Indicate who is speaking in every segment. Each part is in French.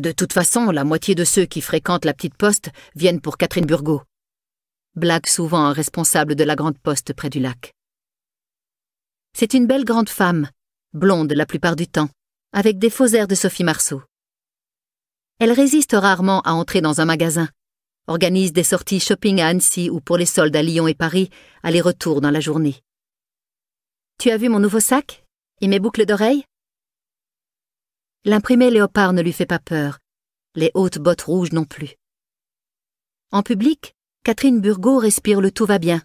Speaker 1: De toute façon, la moitié de ceux qui fréquentent la petite poste viennent pour Catherine Burgot. Blague souvent un responsable de la grande poste près du lac. C'est une belle grande femme, blonde la plupart du temps, avec des faux airs de Sophie Marceau. Elle résiste rarement à entrer dans un magasin, organise des sorties shopping à Annecy ou pour les soldes à Lyon et Paris, aller-retour dans la journée. Tu as vu mon nouveau sac Et mes boucles d'oreilles L'imprimé léopard ne lui fait pas peur, les hautes bottes rouges non plus. En public, Catherine Burgot respire le tout va bien.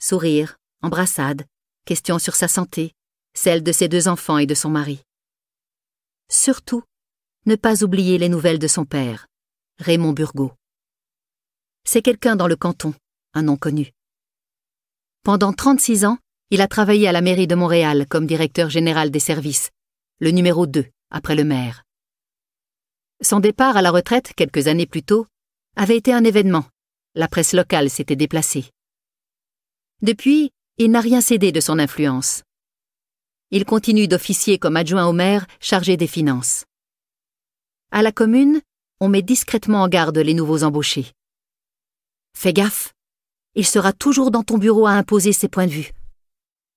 Speaker 1: Sourire, embrassade, questions sur sa santé, celle de ses deux enfants et de son mari. Surtout, ne pas oublier les nouvelles de son père, Raymond Burgot. C'est quelqu'un dans le canton, un nom connu. Pendant 36 ans, il a travaillé à la mairie de Montréal comme directeur général des services, le numéro 2 après le maire. Son départ à la retraite quelques années plus tôt avait été un événement. La presse locale s'était déplacée. Depuis, il n'a rien cédé de son influence. Il continue d'officier comme adjoint au maire chargé des finances. À la commune, on met discrètement en garde les nouveaux embauchés. Fais gaffe, il sera toujours dans ton bureau à imposer ses points de vue.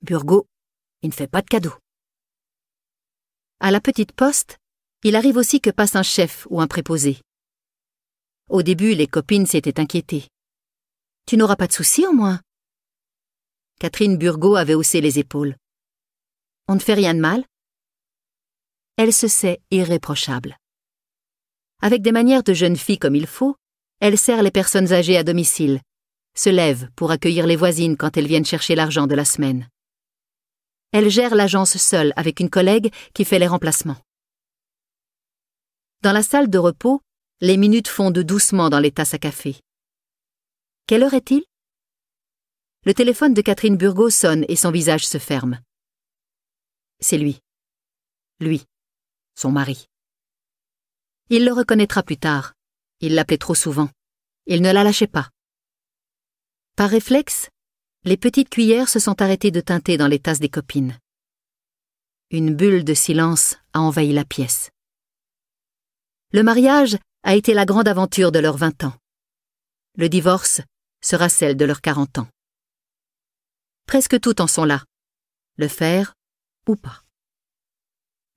Speaker 1: Burgot, il ne fait pas de cadeaux. À la petite poste, il arrive aussi que passe un chef ou un préposé. Au début, les copines s'étaient inquiétées. Tu n'auras pas de soucis au moins Catherine Burgot avait haussé les épaules. On ne fait rien de mal Elle se sait irréprochable. Avec des manières de jeune fille comme il faut, elle sert les personnes âgées à domicile, se lève pour accueillir les voisines quand elles viennent chercher l'argent de la semaine. Elle gère l'agence seule avec une collègue qui fait les remplacements. Dans la salle de repos, les minutes fondent doucement dans les tasses à café. Quelle heure est-il Le téléphone de Catherine Burgot sonne et son visage se ferme. C'est lui. Lui. Son mari. Il le reconnaîtra plus tard. Il l'appelait trop souvent. Il ne la lâchait pas. Par réflexe, les petites cuillères se sont arrêtées de teinter dans les tasses des copines. Une bulle de silence a envahi la pièce. Le mariage a été la grande aventure de leurs vingt ans. Le divorce sera celle de leurs quarante ans. Presque tout en sont là. Le faire ou pas.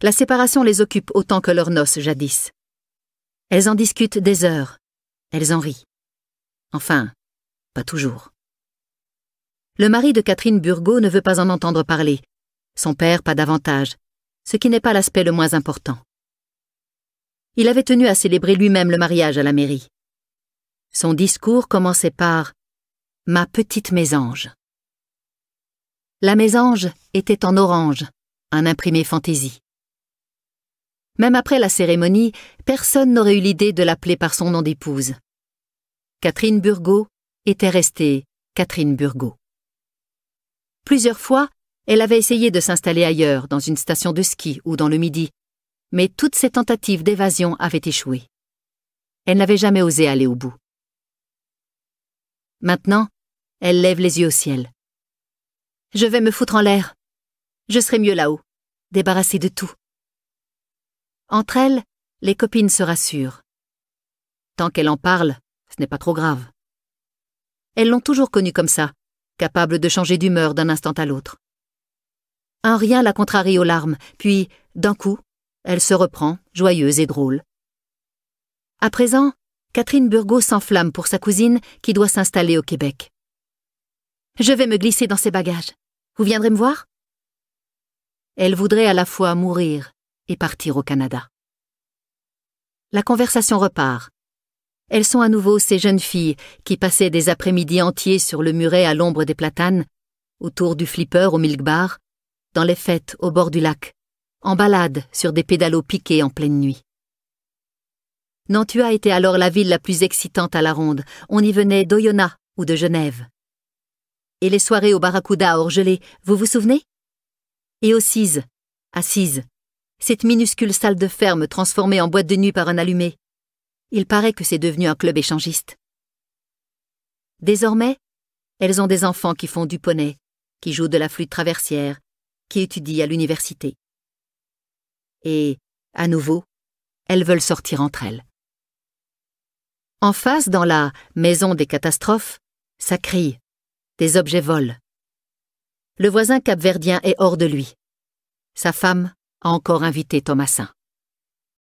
Speaker 1: La séparation les occupe autant que leurs noces jadis. Elles en discutent des heures. Elles en rient. Enfin, pas toujours. Le mari de Catherine Burgot ne veut pas en entendre parler. Son père pas davantage, ce qui n'est pas l'aspect le moins important. Il avait tenu à célébrer lui-même le mariage à la mairie. Son discours commençait par Ma petite mésange. La mésange était en orange, un imprimé fantaisie. Même après la cérémonie, personne n'aurait eu l'idée de l'appeler par son nom d'épouse. Catherine Burgot était restée Catherine Burgot. Plusieurs fois, elle avait essayé de s'installer ailleurs, dans une station de ski ou dans le Midi, mais toutes ses tentatives d'évasion avaient échoué. Elle n'avait jamais osé aller au bout. Maintenant, elle lève les yeux au ciel. Je vais me foutre en l'air. Je serai mieux là-haut, débarrassée de tout. Entre elles, les copines se rassurent. Tant qu'elle en parle, ce n'est pas trop grave. Elles l'ont toujours connue comme ça, capable de changer d'humeur d'un instant à l'autre. Un rien la contrarie aux larmes, puis, d'un coup, elle se reprend, joyeuse et drôle. À présent, Catherine Burgot s'enflamme pour sa cousine qui doit s'installer au Québec. Je vais me glisser dans ses bagages. Vous viendrez me voir Elle voudrait à la fois mourir et partir au Canada. La conversation repart, elles sont à nouveau ces jeunes filles qui passaient des après-midi entiers sur le muret à l'ombre des platanes, autour du flipper au milk bar, dans les fêtes au bord du lac, en balade sur des pédalos piqués en pleine nuit. Nantua était alors la ville la plus excitante à la ronde. On y venait d'Oyonnax ou de Genève. Et les soirées au Barracuda à Orgelé, vous vous souvenez Et aux Cise, à cette minuscule salle de ferme transformée en boîte de nuit par un allumé, il paraît que c'est devenu un club échangiste. Désormais, elles ont des enfants qui font du poney, qui jouent de la flûte traversière, qui étudient à l'université. Et, à nouveau, elles veulent sortir entre elles. En face, dans la maison des catastrophes, ça crie. Des objets volent. Le voisin capverdien est hors de lui. Sa femme a encore invité Thomasin.